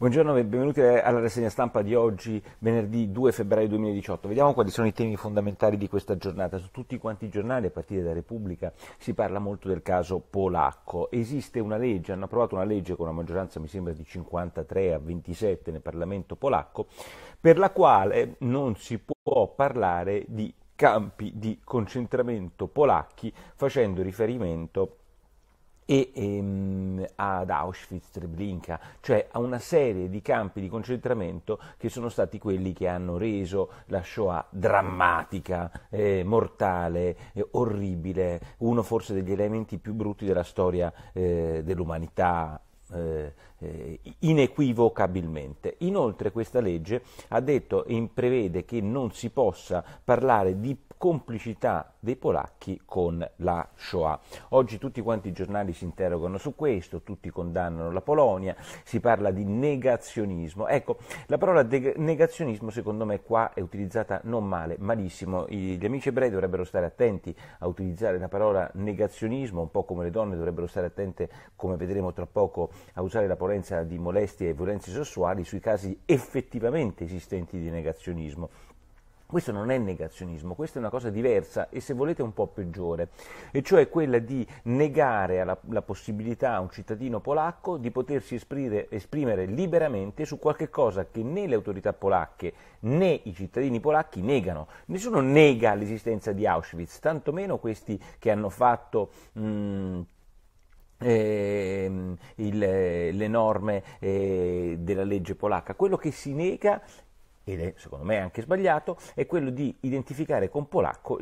Buongiorno e benvenuti alla rassegna stampa di oggi, venerdì 2 febbraio 2018. Vediamo quali sono i temi fondamentali di questa giornata. Su tutti quanti i giornali, a partire da Repubblica, si parla molto del caso polacco. Esiste una legge, hanno approvato una legge con una maggioranza, mi sembra, di 53 a 27 nel Parlamento polacco, per la quale non si può parlare di campi di concentramento polacchi facendo riferimento e ehm, ad Auschwitz, Treblinka, cioè a una serie di campi di concentramento che sono stati quelli che hanno reso la Shoah drammatica, eh, mortale, eh, orribile, uno forse degli elementi più brutti della storia eh, dell'umanità eh, eh, inequivocabilmente. Inoltre questa legge ha detto e prevede che non si possa parlare di complicità dei polacchi con la Shoah. Oggi tutti quanti i giornali si interrogano su questo, tutti condannano la Polonia, si parla di negazionismo. Ecco, la parola de- negazionismo secondo me qua è utilizzata non male, malissimo. I, gli amici ebrei dovrebbero stare attenti a utilizzare la parola negazionismo, un po' come le donne dovrebbero stare attente, come vedremo tra poco, a usare la polenza di molestie e violenze sessuali sui casi effettivamente esistenti di negazionismo questo non è negazionismo, questa è una cosa diversa e se volete un po' peggiore, e cioè quella di negare alla, la possibilità a un cittadino polacco di potersi esprimere, esprimere liberamente su qualche cosa che né le autorità polacche né i cittadini polacchi negano. Nessuno nega l'esistenza di Auschwitz, tantomeno questi che hanno fatto... Mh, mm, eh, il, le norme eh, della legge polacca. Quello che si nega ed è secondo me anche sbagliato, è quello di identificare con Polacco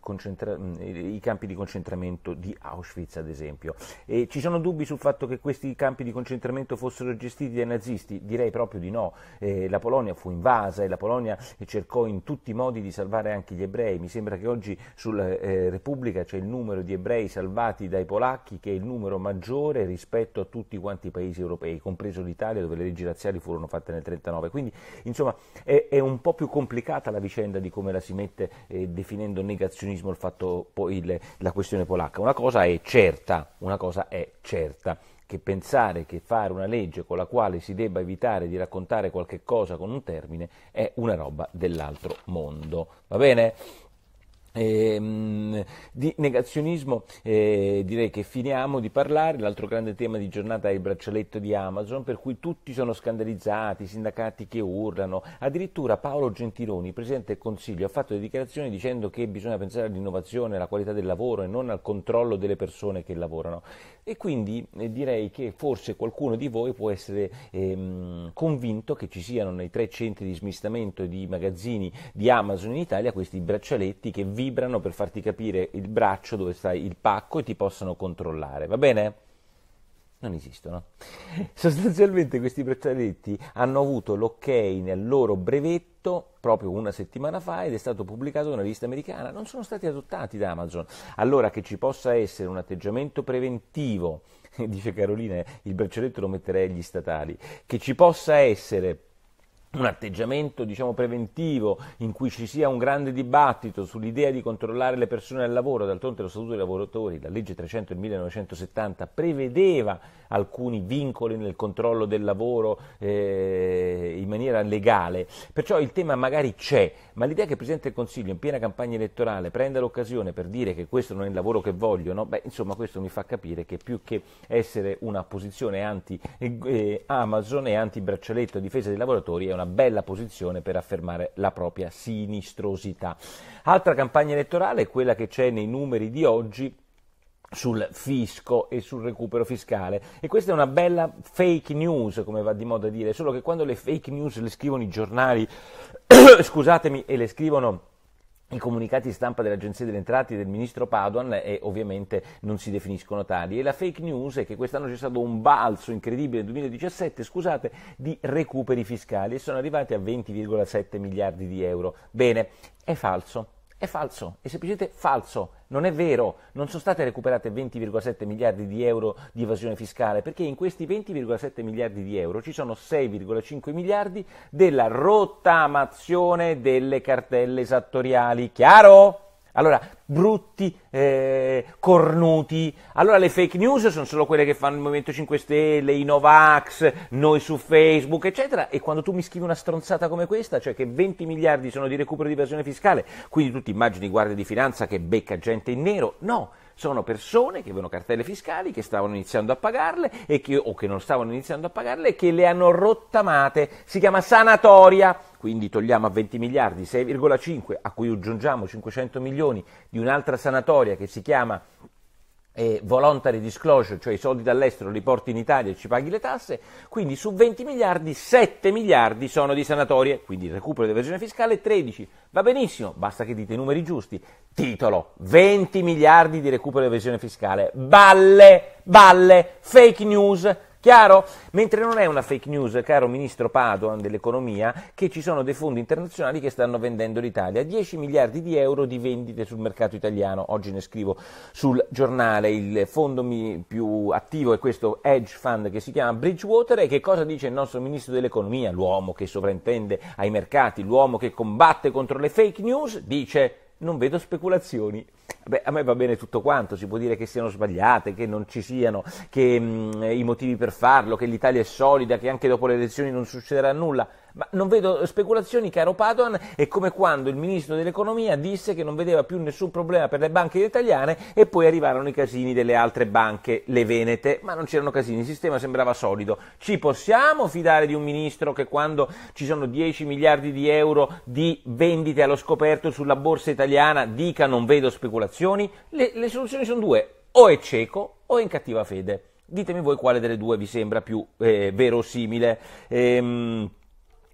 concentra- mm, i campi di concentramento di Auschwitz, ad esempio. E ci sono dubbi sul fatto che questi campi di concentramento fossero gestiti dai nazisti? Direi proprio di no. Eh, la Polonia fu invasa e la Polonia cercò in tutti i modi di salvare anche gli ebrei. Mi sembra che oggi sulla eh, Repubblica c'è il numero di ebrei salvati dai polacchi che è il numero maggiore rispetto a tutti quanti i paesi europei, compreso l'Italia dove le leggi razziali furono fatte nel 1939. Quindi, insomma, è, è, un po' più complicata la vicenda di come la si mette eh, definendo negazionismo fatto, il, la questione polacca. Una cosa è certa, una cosa è certa che pensare che fare una legge con la quale si debba evitare di raccontare qualche cosa con un termine è una roba dell'altro mondo. Va bene? Ehm, di negazionismo eh, direi che finiamo di parlare, l'altro grande tema di giornata è il braccialetto di Amazon per cui tutti sono scandalizzati, sindacati che urlano, addirittura Paolo Gentiloni, Presidente del Consiglio, ha fatto delle dichiarazioni dicendo che bisogna pensare all'innovazione, alla qualità del lavoro e non al controllo delle persone che lavorano. E quindi eh, direi che forse qualcuno di voi può essere ehm, convinto che ci siano nei tre centri di smistamento di magazzini di Amazon in Italia questi braccialetti che vibrano per farti capire il braccio dove sta il pacco e ti possano controllare, va bene? non esistono. Sostanzialmente questi braccialetti hanno avuto l'ok nel loro brevetto proprio una settimana fa ed è stato pubblicato in una lista americana, non sono stati adottati da Amazon. Allora che ci possa essere un atteggiamento preventivo, dice Carolina, il braccialetto lo metterei agli statali, che ci possa essere un atteggiamento diciamo, preventivo in cui ci sia un grande dibattito sull'idea di controllare le persone al lavoro, d'altronde lo Statuto dei lavoratori, la legge 300 del 1970 prevedeva alcuni vincoli nel controllo del lavoro eh, in maniera legale, perciò il tema magari c'è, ma l'idea che il Presidente del Consiglio in piena campagna elettorale prenda l'occasione per dire che questo non è il lavoro che vogliono, beh, insomma questo mi fa capire che più che essere una posizione anti-Amazon eh, e anti-braccialetto a difesa dei lavoratori è una una bella posizione per affermare la propria sinistrosità. Altra campagna elettorale è quella che c'è nei numeri di oggi sul fisco e sul recupero fiscale e questa è una bella fake news come va di moda a dire, solo che quando le fake news le scrivono i giornali, scusatemi, e le scrivono i comunicati stampa dell'Agenzia delle Entrate e del Ministro Paduan eh, e ovviamente non si definiscono tali. E la fake news è che quest'anno c'è stato un balzo incredibile nel 2017 scusate, di recuperi fiscali e sono arrivati a 20,7 miliardi di euro. Bene, è falso. È falso, è semplicemente falso, non è vero, non sono state recuperate 20,7 miliardi di euro di evasione fiscale, perché in questi 20,7 miliardi di euro ci sono 6,5 miliardi della rottamazione delle cartelle esattoriali, chiaro? Allora, brutti, eh, cornuti. Allora le fake news sono solo quelle che fanno il Movimento 5 Stelle, i Novax, noi su Facebook, eccetera. E quando tu mi scrivi una stronzata come questa, cioè che 20 miliardi sono di recupero di evasione fiscale, quindi tu ti immagini guardia di finanza che becca gente in nero, no sono persone che avevano cartelle fiscali, che stavano iniziando a pagarle che, o che non stavano iniziando a pagarle e che le hanno rottamate. Si chiama sanatoria. Quindi togliamo a 20 miliardi 6,5 a cui aggiungiamo 500 milioni di un'altra sanatoria che si chiama eh, voluntary disclosure, cioè i soldi dall'estero li porti in Italia e ci paghi le tasse, quindi su 20 miliardi 7 miliardi sono di sanatorie, quindi il recupero di evasione fiscale 13, va benissimo, basta che dite i numeri giusti, titolo 20 miliardi di recupero di evasione fiscale, balle, balle, fake news, Chiaro? Mentre non è una fake news, caro ministro Padoan dell'economia, che ci sono dei fondi internazionali che stanno vendendo l'Italia. 10 miliardi di euro di vendite sul mercato italiano. Oggi ne scrivo sul giornale. Il fondo più attivo è questo hedge fund che si chiama Bridgewater. E che cosa dice il nostro ministro dell'economia? L'uomo che sovrintende ai mercati, l'uomo che combatte contro le fake news, dice non vedo speculazioni. Beh, a me va bene tutto quanto, si può dire che siano sbagliate, che non ci siano, che mh, mm, i motivi per farlo, che l'Italia è solida, che anche dopo le elezioni non succederà nulla. Ma non vedo speculazioni, caro Padoan, è come quando il ministro dell'economia disse che non vedeva più nessun problema per le banche italiane e poi arrivarono i casini delle altre banche, le venete, ma non c'erano casini, il sistema sembrava solido. Ci possiamo fidare di un ministro che quando ci sono 10 miliardi di euro di vendite allo scoperto sulla borsa italiana dica non vedo speculazioni? Le, le soluzioni sono due, o è cieco o è in cattiva fede. Ditemi voi quale delle due vi sembra più eh, verosimile. Ehm,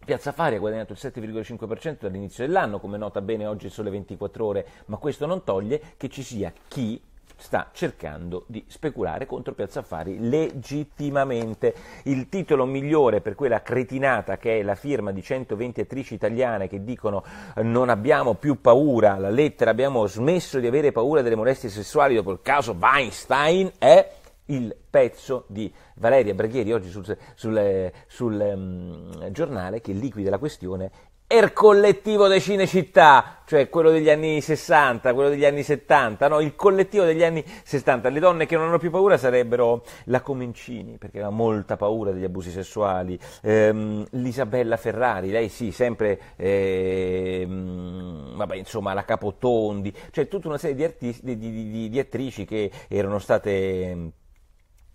Piazza Affari ha guadagnato il 7,5% dall'inizio dell'anno, come nota bene oggi sole 24 ore, ma questo non toglie che ci sia chi sta cercando di speculare contro Piazza Affari legittimamente. Il titolo migliore per quella cretinata che è la firma di 120 attrici italiane che dicono eh, non abbiamo più paura, la lettera abbiamo smesso di avere paura delle molestie sessuali dopo il caso Weinstein è il pezzo di Valeria Braghieri oggi sul, sul, sul um, giornale che liquida la questione er collettivo dei Cinecittà, cioè quello degli anni 60, quello degli anni 70, no, il collettivo degli anni 60. Le donne che non hanno più paura sarebbero la Comencini, perché aveva molta paura degli abusi sessuali, ehm, l'Isabella Ferrari, lei sì, sempre, ehm, vabbè, insomma, la Capotondi, cioè tutta una serie di, artisti, di, di, di attrici che erano state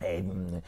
Ehm,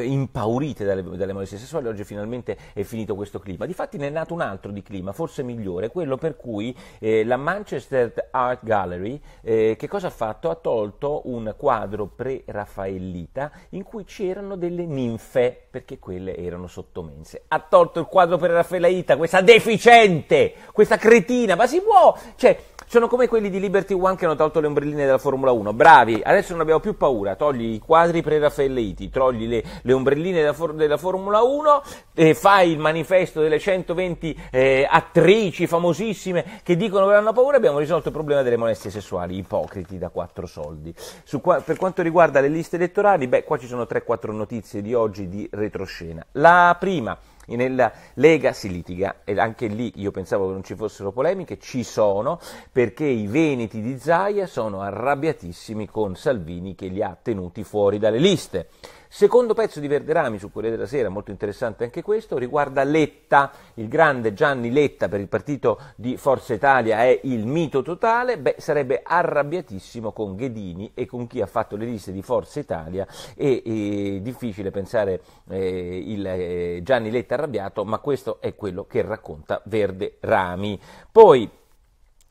impaurite dalle, dalle molestie sessuali, oggi finalmente è finito questo clima. Difatti ne è nato un altro di clima, forse migliore, quello per cui eh, la Manchester Art Gallery eh, che cosa ha fatto? Ha tolto un quadro pre-raffaellita in cui c'erano delle ninfe, perché quelle erano sottomense. Ha tolto il quadro pre-raffaellita, questa deficiente, questa cretina, ma si può! Cioè, sono come quelli di Liberty One che hanno tolto le ombrelline della Formula 1, bravi, adesso non abbiamo più paura, togli i quadri pre-raffaellita lì, ti trogli le, le ombrelline della, for- della, Formula 1, e fai il manifesto delle 120 eh, attrici famosissime che dicono che hanno paura, abbiamo risolto il problema delle molestie sessuali, ipocriti da quattro soldi. Qua- per quanto riguarda le liste elettorali, beh, qua ci sono 3-4 notizie di oggi di retroscena. La prima nella Lega si litiga, e anche lì io pensavo che non ci fossero polemiche, ci sono, perché i veneti di Zaia sono arrabbiatissimi con Salvini che li ha tenuti fuori dalle liste. Secondo pezzo di Verderami su Corriere della Sera, molto interessante anche questo, riguarda Letta, il grande Gianni Letta per il partito di Forza Italia è il mito totale, beh, sarebbe arrabbiatissimo con Ghedini e con chi ha fatto le liste di Forza Italia è, e difficile pensare eh, il eh, Gianni Letta arrabbiato, ma questo è quello che racconta Verderami. Poi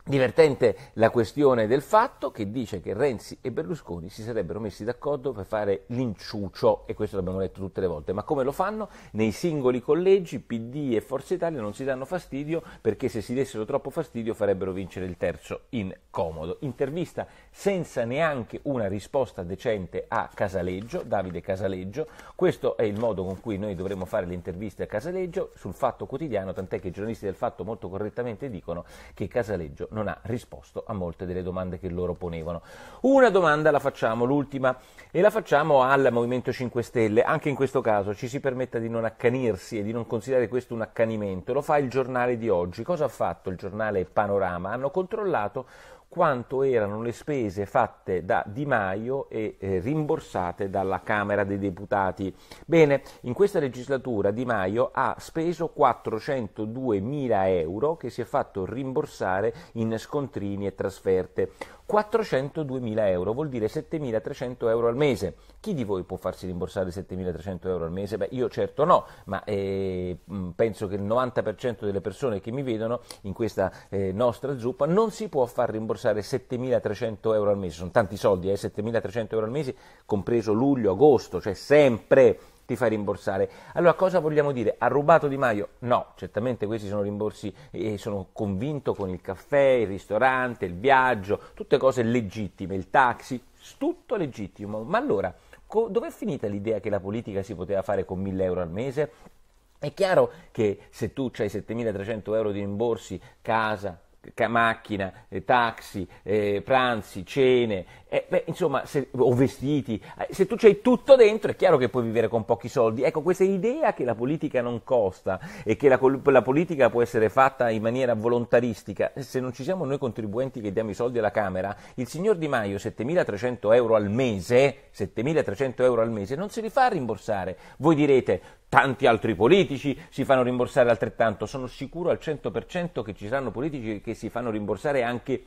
Divertente la questione del fatto che dice che Renzi e Berlusconi si sarebbero messi d'accordo per fare l'inciuccio, e questo l'abbiamo letto tutte le volte, ma come lo fanno? Nei singoli collegi PD e Forza Italia non si danno fastidio perché se si dessero troppo fastidio farebbero vincere il terzo in comodo. Intervista senza neanche una risposta decente a Casaleggio, Davide Casaleggio, questo è il modo con cui noi dovremmo fare le interviste a Casaleggio sul Fatto Quotidiano, tant'è che i giornalisti del Fatto molto correttamente dicono che Casaleggio non ha risposto a molte delle domande che loro ponevano. Una domanda la facciamo, l'ultima, e la facciamo al Movimento 5 Stelle. Anche in questo caso ci si permetta di non accanirsi e di non considerare questo un accanimento. Lo fa il giornale di oggi. Cosa ha fatto il giornale Panorama? Hanno controllato quanto erano le spese fatte da Di Maio e eh, rimborsate dalla Camera dei Deputati. Bene, in questa legislatura Di Maio ha speso 402 mila euro che si è fatto rimborsare in scontrini e trasferte. 402.000 euro vuol dire 7.300 euro al mese. Chi di voi può farsi rimborsare 7.300 euro al mese? Beh, io certo no, ma eh, penso che il 90% delle persone che mi vedono in questa eh, nostra zuppa non si può far rimborsare rimborsare 7.300 euro al mese, sono tanti soldi, eh? 7.300 euro al mese, compreso luglio, agosto, cioè sempre ti fai rimborsare. Allora cosa vogliamo dire? Ha rubato Di Maio? No, certamente questi sono rimborsi e eh, sono convinto con il caffè, il ristorante, il viaggio, tutte cose legittime, il taxi, tutto legittimo. Ma allora, co- dov'è finita l'idea che la politica si poteva fare con 1.000 euro al mese? È chiaro che se tu hai 7.300 euro di rimborsi, casa, macchina, eh, taxi, eh, pranzi, cene, eh, beh, insomma, se, o vestiti, eh, se tu c'hai tutto dentro è chiaro che puoi vivere con pochi soldi. Ecco, questa idea che la politica non costa e che la, la politica può essere fatta in maniera volontaristica, se non ci siamo noi contribuenti che diamo i soldi alla Camera, il signor Di Maio 7.300 euro al mese, 7.300 euro al mese, non se li fa rimborsare. Voi direte, tanti altri politici si fanno rimborsare altrettanto, sono sicuro al 100% che ci saranno politici che si fanno rimborsare anche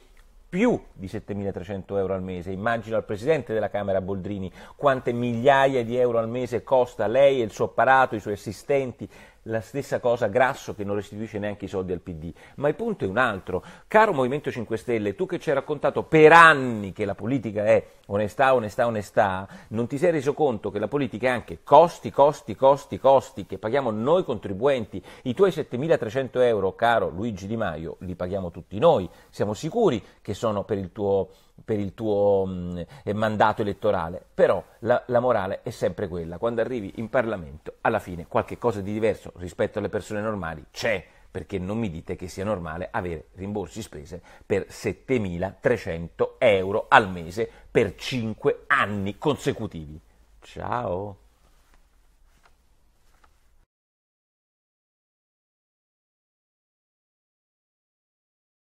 più di 7.300 euro al mese. Immagino al Presidente della Camera Boldrini quante migliaia di euro al mese costa lei e il suo apparato, i suoi assistenti, la stessa cosa Grasso che non restituisce neanche i soldi al PD. Ma il punto è un altro. Caro Movimento 5 Stelle, tu che ci hai raccontato per anni che la politica è onestà, onestà, onestà, non ti sei reso conto che la politica è anche costi, costi, costi, costi che paghiamo noi contribuenti. I tuoi 7.300 euro, caro Luigi Di Maio, li paghiamo tutti noi. Siamo sicuri che sono per il tuo per il tuo mh, mm, eh, mandato elettorale, però la, la, morale è sempre quella, quando arrivi in Parlamento alla fine qualche cosa di diverso rispetto alle persone normali c'è, perché non mi dite che sia normale avere rimborsi spese per 7.300 euro al mese per 5 anni consecutivi. Ciao!